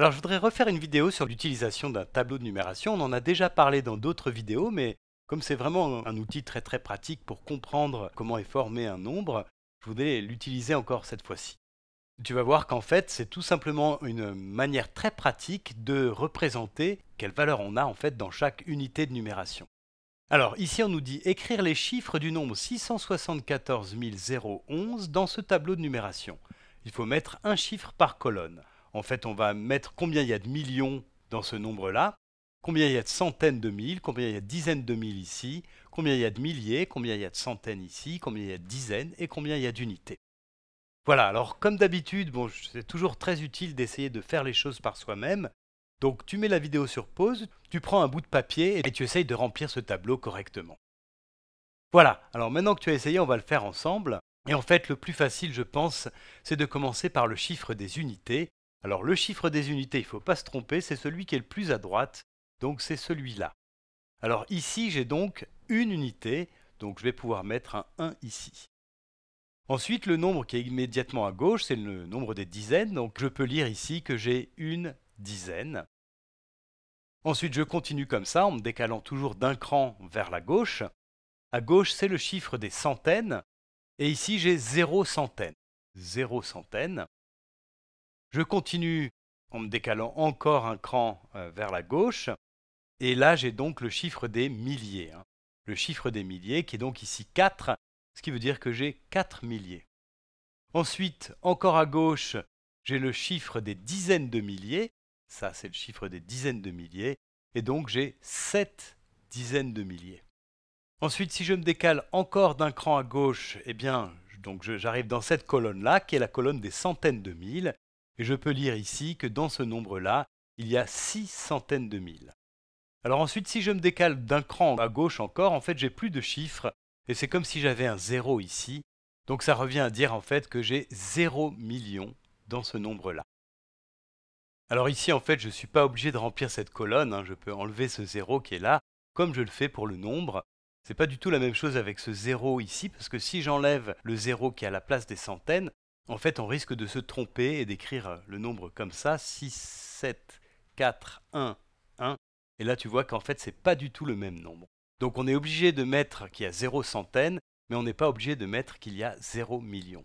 Alors je voudrais refaire une vidéo sur l'utilisation d'un tableau de numération. On en a déjà parlé dans d'autres vidéos, mais comme c'est vraiment un outil très très pratique pour comprendre comment est formé un nombre, je voudrais l'utiliser encore cette fois-ci. Tu vas voir qu'en fait, c'est tout simplement une manière très pratique de représenter quelle valeur on a en fait dans chaque unité de numération. Alors ici, on nous dit écrire les chiffres du nombre 674 011 dans ce tableau de numération. Il faut mettre un chiffre par colonne. En fait, on va mettre combien il y a de millions dans ce nombre-là, combien il y a de centaines de mille, combien il y a de dizaines de mille ici, combien il y a de milliers, combien il y a de centaines ici, combien il y a de dizaines et combien il y a d'unités. Voilà, alors comme d'habitude, c'est toujours très utile d'essayer de faire les choses par soi-même. Donc tu mets la vidéo sur pause, tu prends un bout de papier et tu essayes de remplir ce tableau correctement. Voilà, alors maintenant que tu as essayé, on va le faire ensemble. Et en fait, le plus facile, je pense, c'est de commencer par le chiffre des unités. Alors le chiffre des unités, il ne faut pas se tromper, c'est celui qui est le plus à droite, donc c'est celui-là. Alors ici, j'ai donc une unité, donc je vais pouvoir mettre un 1 ici. Ensuite, le nombre qui est immédiatement à gauche, c'est le nombre des dizaines, donc je peux lire ici que j'ai une dizaine. Ensuite, je continue comme ça, en me décalant toujours d'un cran vers la gauche. À gauche, c'est le chiffre des centaines, et ici, j'ai 0 centaines. 0 centaines. Je continue en me décalant encore un cran euh, vers la gauche. Et là, j'ai donc le chiffre des milliers. Hein. Le chiffre des milliers qui est donc ici 4, ce qui veut dire que j'ai 4 milliers. Ensuite, encore à gauche, j'ai le chiffre des dizaines de milliers. Ça, c'est le chiffre des dizaines de milliers. Et donc, j'ai 7 dizaines de milliers. Ensuite, si je me décale encore d'un cran à gauche, eh bien, donc j'arrive dans cette colonne-là, qui est la colonne des centaines de mille. Et je peux lire ici que dans ce nombre-là, il y a six centaines de mille. Alors ensuite, si je me décale d'un cran à gauche encore, en fait, j'ai plus de chiffres, et c'est comme si j'avais un zéro ici. Donc ça revient à dire en fait que j'ai 0 millions dans ce nombre-là. Alors ici, en fait, je ne suis pas obligé de remplir cette colonne, hein. je peux enlever ce zéro qui est là, comme je le fais pour le nombre. C'est pas du tout la même chose avec ce zéro ici, parce que si j'enlève le zéro qui est à la place des centaines, en fait, on risque de se tromper et d'écrire euh, le nombre comme ça, 6, 7, 4, 1, 1. Et là, tu vois qu'en fait, ce n'est pas du tout le même nombre. Donc on est obligé de mettre qu'il y a 0 centaines, mais on n'est pas obligé de mettre qu'il y a 0 millions.